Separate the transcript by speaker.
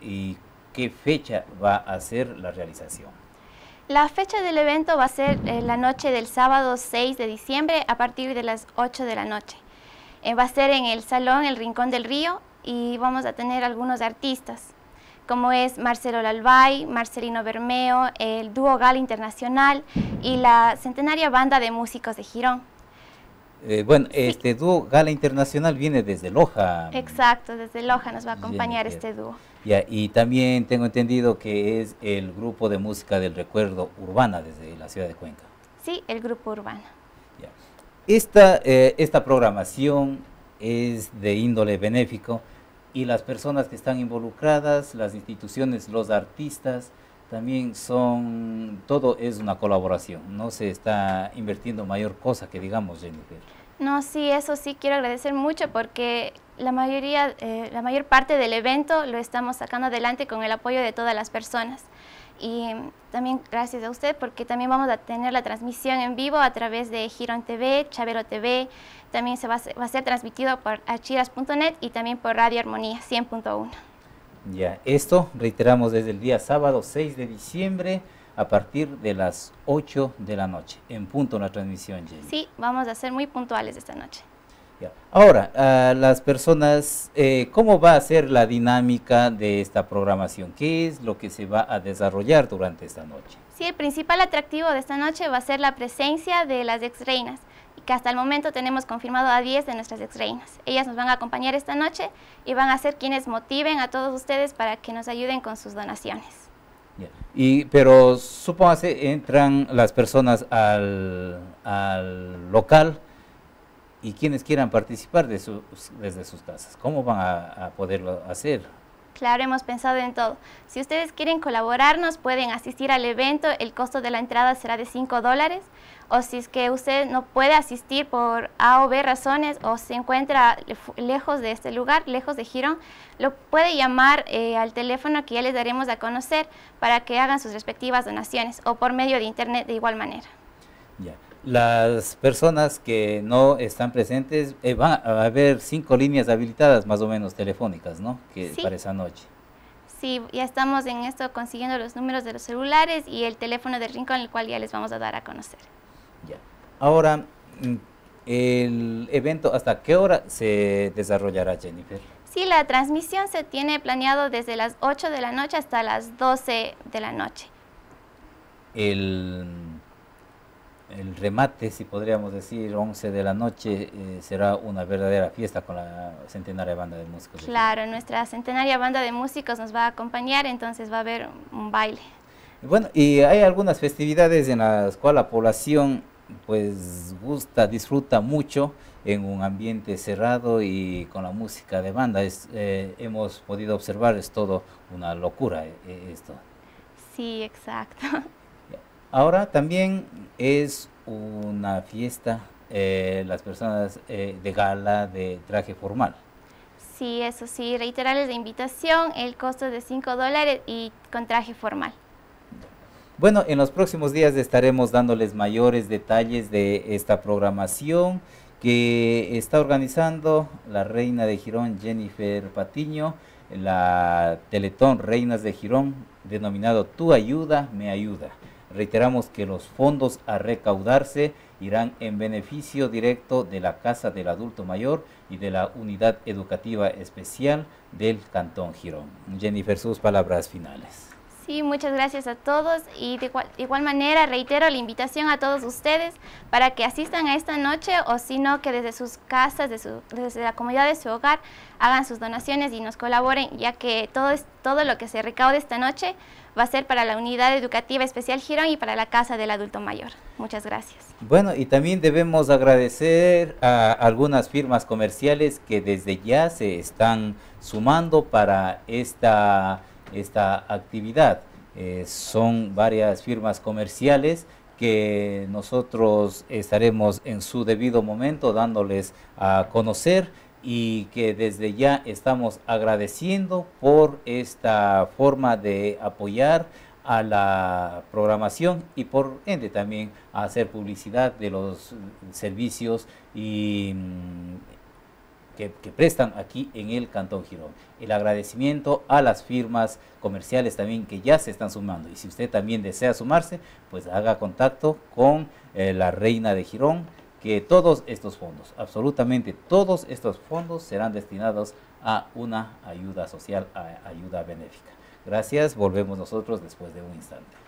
Speaker 1: y qué fecha va a ser la realización.
Speaker 2: La fecha del evento va a ser eh, la noche del sábado 6 de diciembre a partir de las 8 de la noche. Eh, va a ser en el Salón El Rincón del Río y vamos a tener algunos artistas, como es Marcelo Lalbay, Marcelino Bermeo, el Dúo Gala Internacional y la centenaria banda de músicos de Girón.
Speaker 1: Eh, bueno, este dúo Gala Internacional viene desde Loja.
Speaker 2: Exacto, desde Loja nos va a acompañar este dúo
Speaker 1: y también tengo entendido que es el grupo de música del recuerdo urbana desde la ciudad de
Speaker 2: Cuenca. Sí, el grupo urbana.
Speaker 1: Esta, eh, esta programación es de índole benéfico y las personas que están involucradas, las instituciones, los artistas, también son, todo es una colaboración, no se está invirtiendo mayor cosa que digamos, Jennifer.
Speaker 2: No, sí, eso sí quiero agradecer mucho porque la mayoría, eh, la mayor parte del evento lo estamos sacando adelante con el apoyo de todas las personas. Y también gracias a usted porque también vamos a tener la transmisión en vivo a través de Giron TV, Chavero TV, también se va, a, va a ser transmitido por achiras.net y también por Radio Armonía 100.1.
Speaker 1: Ya, esto reiteramos desde el día sábado 6 de diciembre a partir de las 8 de la noche, en punto la transmisión, Jenny.
Speaker 2: Sí, vamos a ser muy puntuales esta noche.
Speaker 1: Ahora, ah, las personas, eh, ¿cómo va a ser la dinámica de esta programación? ¿Qué es lo que se va a desarrollar durante esta noche?
Speaker 2: Sí, el principal atractivo de esta noche va a ser la presencia de las ex-reinas, que hasta el momento tenemos confirmado a 10 de nuestras ex-reinas. Ellas nos van a acompañar esta noche y van a ser quienes motiven a todos ustedes para que nos ayuden con sus donaciones.
Speaker 1: Y, pero supóngase, entran las personas al, local y quienes quieran participar de sus desde sus casas, ¿cómo van a poderlo hacer?
Speaker 2: Claro, hemos pensado en todo. Si ustedes quieren colaborarnos, pueden asistir al evento. El costo de la entrada será de 5 dólares. O si es que usted no puede asistir por A o B razones o se encuentra lejos de este lugar, lejos de Girón, lo puede llamar eh, al teléfono que ya les daremos a conocer para que hagan sus respectivas donaciones o por medio de internet de igual manera
Speaker 1: las personas que no están presentes, van eh, va a haber cinco líneas habilitadas más o menos telefónicas, ¿no? Que para esa noche.
Speaker 2: Sí, ya estamos en esto consiguiendo los números de los celulares y el teléfono de rincón, el cual ya les vamos a dar a conocer.
Speaker 1: Ya. Ahora, mm, el evento, ¿hasta qué hora se desarrollará, Jennifer?
Speaker 2: Sí, la transmisión se tiene planeado desde las 8 de la noche hasta las 12 de la noche.
Speaker 1: El el remate, si podríamos decir, 11 de la noche, eh, será una verdadera fiesta con la centenaria banda de músicos.
Speaker 2: Claro, nuestra centenaria banda de músicos nos va a acompañar, entonces va a haber un baile.
Speaker 1: Bueno, y hay algunas festividades en las cuales la población pues gusta, disfruta mucho en un ambiente cerrado y con la música de banda. Es, eh, hemos podido observar, es todo una locura eh, esto.
Speaker 2: Sí, exacto.
Speaker 1: Ahora también es una fiesta, eh, las personas eh, de gala, de traje formal.
Speaker 2: Sí, eso sí, reiterarles la invitación, el costo es de 5 dólares y con traje formal.
Speaker 1: Bueno, en los próximos días estaremos dándoles mayores detalles de esta programación que está organizando la reina de Girón, Jennifer Patiño, la Teletón Reinas de Girón, denominado Tu Ayuda, Me Ayuda. Reiteramos que los fondos a recaudarse irán en beneficio directo de la Casa del Adulto Mayor y de la Unidad Educativa Especial del Cantón Girón. Jennifer, sus palabras finales.
Speaker 2: Sí, muchas gracias a todos y de igual, manera reitero la invitación a todos ustedes para que asistan a esta noche o si no que desde sus casas, desde la comunidad de su hogar hagan sus donaciones y nos colaboren ya que todo, todo lo que se recaude esta noche va a ser para la Unidad Educativa Especial Girón y para la Casa del Adulto Mayor. Muchas gracias.
Speaker 1: Bueno, y también debemos agradecer a algunas firmas comerciales que desde ya se están sumando para esta esta actividad. Eh, son varias firmas comerciales que nosotros estaremos en su debido momento dándoles a conocer y que desde ya estamos agradeciendo por esta forma de apoyar a la programación y por ende también hacer publicidad de los servicios y mm, que, prestan aquí en el Cantón Girón. El agradecimiento a las firmas comerciales también que ya se están sumando. Y si usted también desea sumarse, pues haga contacto con eh, la Reina de Girón, que todos estos fondos, absolutamente todos estos fondos serán destinados a una ayuda social, a ayuda benéfica. Gracias, volvemos nosotros después de un instante.